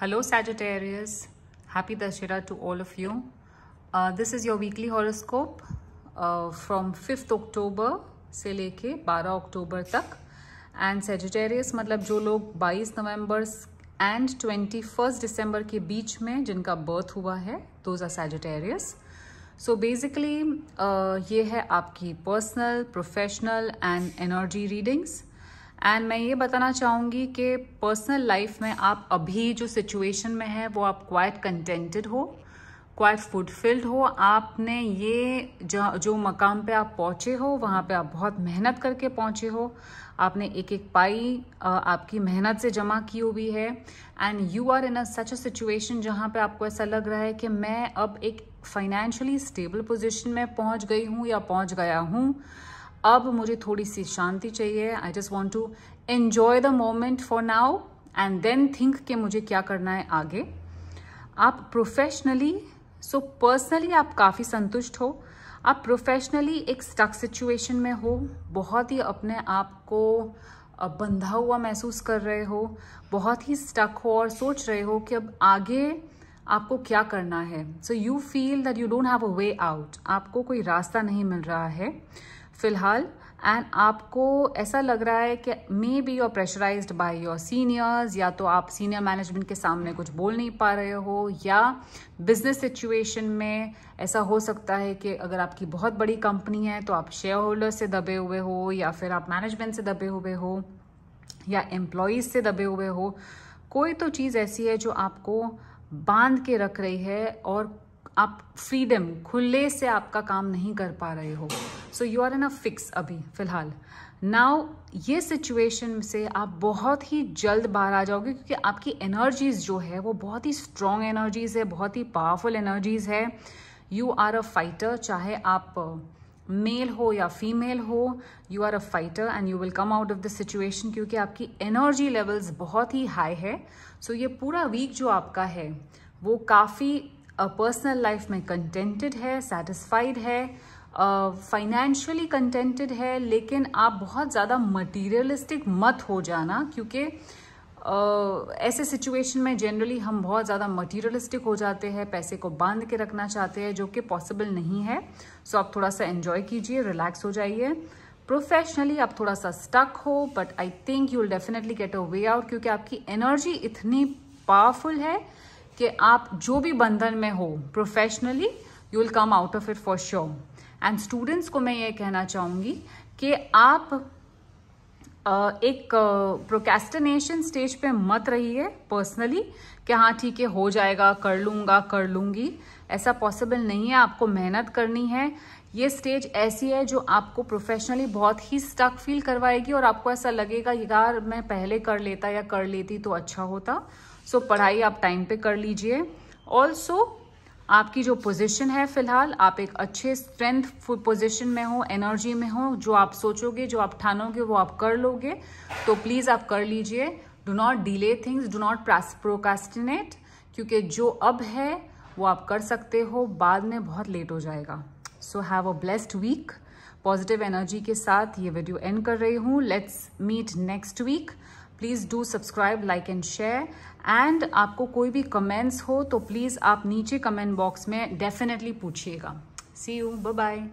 hello Sagittarius, happy Dussehra to all of you this is your weekly weekly horoscope fifth uh, October से लेके बारह अक्टूबर तक and Sagittarius मतलब जो लोग बाईस November and twenty first December के बीच में जिनका बर्थ हुआ है those are Sagittarius so basically ये है आपकी personal professional and energy readings and मैं ये बताना चाहूँगी कि पर्सनल लाइफ में आप अभी जो सिचुएशन में है वो आप क्वाइट कंटेंटेड हो क्वाइट फुलफिल्ड हो आपने ये जो मकाम पे आप पहुँचे हो वहाँ पे आप बहुत मेहनत करके पहुँचे हो आपने एक एक पाई आपकी मेहनत से जमा की हुई है and you are in a such a situation जहाँ पे आपको ऐसा लग रहा है कि मैं अब एक फाइनेंशियली स्टेबल पोजिशन में पहुँच गई हूँ या पहुँच गया हूँ अब मुझे थोड़ी सी शांति चाहिए I just want to enjoy the moment for now and then think कि मुझे क्या करना है आगे आप प्रोफेशनली सो पर्सनली आप काफ़ी संतुष्ट हो आप प्रोफेशनली एक स्टक सिचुएशन में हो बहुत ही अपने आप को बंधा हुआ महसूस कर रहे हो बहुत ही स्टक हो और सोच रहे हो कि अब आगे आपको क्या करना है so you feel that you don't have a way out आपको कोई रास्ता नहीं मिल रहा है फिलहाल एंड आपको ऐसा लग रहा है कि maybe you're pressurise by your seniors या तो आप सीनियर मैनेजमेंट के सामने कुछ बोल नहीं पा रहे हो या बिजनेस सिचुएशन में ऐसा हो सकता है कि अगर आपकी बहुत बड़ी कंपनी है तो आप शेयर होल्डर से दबे हुए हो या फिर आप मैनेजमेंट से दबे हुए हो या एम्प्लॉयज़ से दबे हुए हो कोई तो चीज़ ऐसी है जो आपको बांध के रख रही है और आप फ्रीडम खुले से आपका काम नहीं कर पा रहे हो so you are in a fix अभी फिलहाल नाउ ये सिचुएशन से आप बहुत ही जल्द बाहर आ जाओगे क्योंकि आपकी एनर्जीज जो है वो बहुत ही स्ट्रांग एनर्जीज है बहुत ही पावरफुल एनर्जीज है यू आर अ फाइटर चाहे आप मेल हो या फीमेल हो you are a fighter and you will come out of this situation क्योंकि आपकी एनर्जी लेवल्स बहुत ही हाई है सो so ये पूरा वीक जो आपका है वो काफ़ी पर्सनल लाइफ में कंटेंटेड है सेटिस्फाइड है फाइनेंशियली uh, कंटेंटेड है लेकिन आप बहुत ज़्यादा मटीरियलिस्टिक मत हो जाना क्योंकि uh, ऐसे सिचुएशन में जनरली हम बहुत ज़्यादा मटीरियलिस्टिक हो जाते हैं पैसे को बांध के रखना चाहते हैं जो कि पॉसिबल नहीं है सो so, आप थोड़ा सा एन्जॉय कीजिए रिलैक्स हो जाइए प्रोफेशनली आप थोड़ा सा स्टक हो but I think you will definitely get a way out क्योंकि आपकी एनर्जी इतनी पावरफुल है कि आप जो भी बंधन में हो professionally you will come out of it for sure and students को मैं ये कहना चाहूँगी कि आप एक प्रोकेस्टिनेशन स्टेज पे मत रहिए पर्सनली कि हाँ ठीक है हो जाएगा कर लूँगा कर लूंगी ऐसा पॉसिबल नहीं है आपको मेहनत करनी है ये स्टेज ऐसी है जो आपको प्रोफेशनली बहुत ही स्टक फील करवाएगी और आपको ऐसा लगेगा यार मैं पहले कर लेता या कर लेती तो अच्छा होता सो पढ़ाई आप टाइम पे कर लीजिए ऑल्सो आपकी जो पोजीशन है फिलहाल आप एक अच्छे स्ट्रेंथ पोजीशन में हो एनर्जी में हो जो आप सोचोगे जो आप ठानोगे वो आप कर लोगे तो प्लीज़ आप कर लीजिए do not delay things do not procrastinate क्योंकि जो अब है वो आप कर सकते हो बाद में बहुत लेट हो जाएगा so have a blessed week positive energy के साथ ये वीडियो एंड कर रही हूँ let's meet next week please do subscribe like and share and आपको कोई भी कमेंट्स हो तो प्लीज़ आप नीचे कमेंट बॉक्स में डेफिनेटली पूछिएगा सी यू बाय